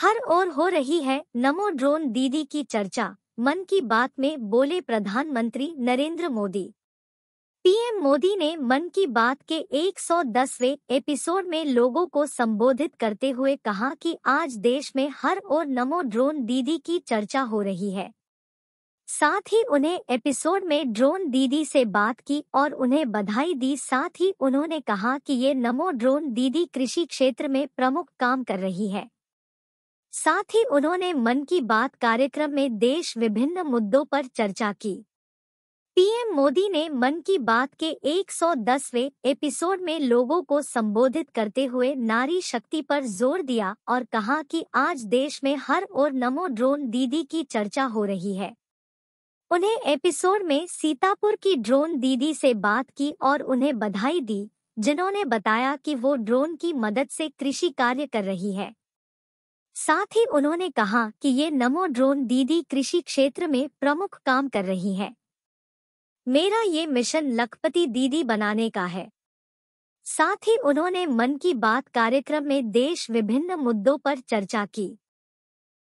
हर ओर हो रही है नमो ड्रोन दीदी की चर्चा मन की बात में बोले प्रधानमंत्री नरेंद्र मोदी पीएम मोदी ने मन की बात के 110वें एपिसोड में लोगों को संबोधित करते हुए कहा कि आज देश में हर ओर नमो ड्रोन दीदी की चर्चा हो रही है साथ ही उन्हें एपिसोड में ड्रोन दीदी से बात की और उन्हें बधाई दी साथ ही उन्होंने कहा कि ये नमो ड्रोन दीदी कृषि क्षेत्र में प्रमुख काम कर रही है साथ ही उन्होंने मन की बात कार्यक्रम में देश विभिन्न मुद्दों पर चर्चा की पीएम मोदी ने मन की बात के 110वें एपिसोड में लोगों को संबोधित करते हुए नारी शक्ति पर जोर दिया और कहा कि आज देश में हर ओर नमो ड्रोन दीदी की चर्चा हो रही है उन्हें एपिसोड में सीतापुर की ड्रोन दीदी से बात की और उन्हें बधाई दी जिन्होंने बताया कि वो ड्रोन की मदद से कृषि कार्य कर रही है साथ ही उन्होंने कहा कि ये नमो ड्रोन दीदी कृषि क्षेत्र में प्रमुख काम कर रही है मेरा ये मिशन लखपति दीदी बनाने का है साथ ही उन्होंने मन की बात कार्यक्रम में देश विभिन्न मुद्दों पर चर्चा की